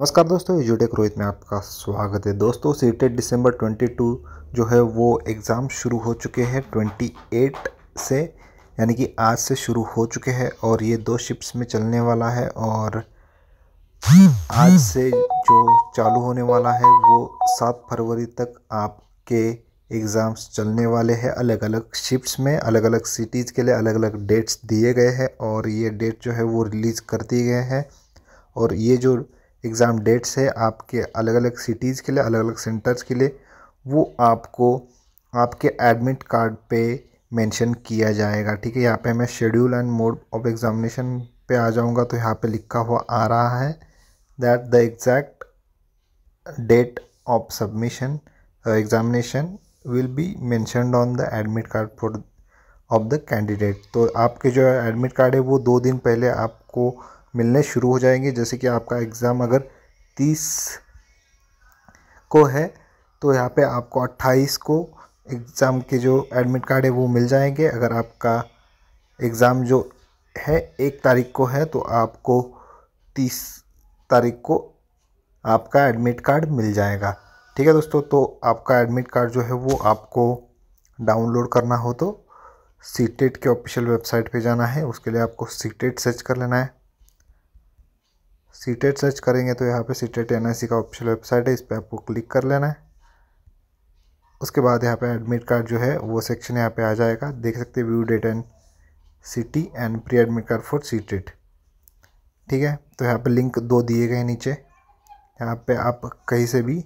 नमस्कार दोस्तों एजुटेक रोहित में आपका स्वागत है दोस्तों सीटेट दिसंबर 22 जो है वो एग्ज़ाम शुरू हो चुके हैं 28 से यानी कि आज से शुरू हो चुके हैं और ये दो शिफ्ट में चलने वाला है और आज से जो चालू होने वाला है वो 7 फरवरी तक आपके एग्ज़ाम्स चलने वाले हैं अलग अलग शिफ्ट में अलग अलग सिटीज़ के लिए अलग अलग डेट्स दिए गए हैं और ये डेट जो है वो रिलीज़ कर दिए गए हैं और ये जो एग्ज़ाम डेट्स है आपके अलग अलग सिटीज़ के लिए अलग अलग सेंटर्स के लिए वो आपको आपके एडमिट कार्ड पे मेंशन किया जाएगा ठीक है यहाँ पे मैं schedule and mode of examination पे आ जाऊँगा तो यहाँ पे लिखा हुआ आ रहा है that the exact date of submission examination will be mentioned on the admit card for of the candidate तो आपके जो एडमिट कार्ड है वो दो दिन पहले आपको मिलने शुरू हो जाएंगे जैसे कि आपका एग्ज़ाम अगर तीस को है तो यहाँ पे आपको अट्ठाईस को एग्ज़ाम के जो एडमिट कार्ड है वो मिल जाएंगे अगर आपका एग्ज़ाम जो है एक तारीख को है तो आपको तीस तारीख को आपका एडमिट कार्ड मिल जाएगा ठीक है दोस्तों तो आपका एडमिट कार्ड जो है वो आपको डाउनलोड करना हो तो सी e के ऑफिशियल वेबसाइट पे जाना है उसके लिए आपको सी सर्च e कर लेना है सीटेट सर्च करेंगे तो यहाँ पे सीटेट एन का ऑप्शन वेबसाइट है इस पर आपको क्लिक कर लेना है उसके बाद यहाँ पे एडमिट कार्ड जो है वो सेक्शन यहाँ पे आ जाएगा देख सकते view date and city and pre admit card for CTET ठीक है तो यहाँ पे लिंक दो दिए गए नीचे यहाँ पे आप कहीं से भी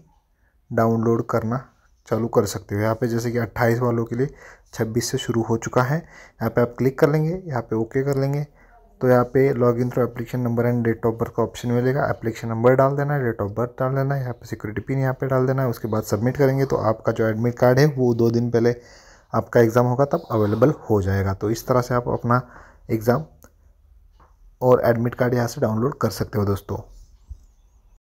डाउनलोड करना चालू कर सकते हो यहाँ पे जैसे कि 28 वालों के लिए 26 से शुरू हो चुका है यहाँ पे आप क्लिक कर लेंगे यहाँ पे ओके कर लेंगे तो यहाँ पे log in through application number and date of birth का ऑप्शन मिलेगा एप्लीकेशन नंबर डाल देना है डेट ऑफ बर्थ डाल देना है यहाँ पे सिक्योरिटी पिन यहाँ पे डाल देना है उसके बाद सबमिट करेंगे तो आपका जो एडमिट कार्ड है वो दो दिन पहले आपका एग्ज़ाम होगा तब अवेलेबल हो जाएगा तो इस तरह से आप अपना एग्ज़ाम और एडमिट कार्ड यहाँ से डाउनलोड कर सकते हो दोस्तों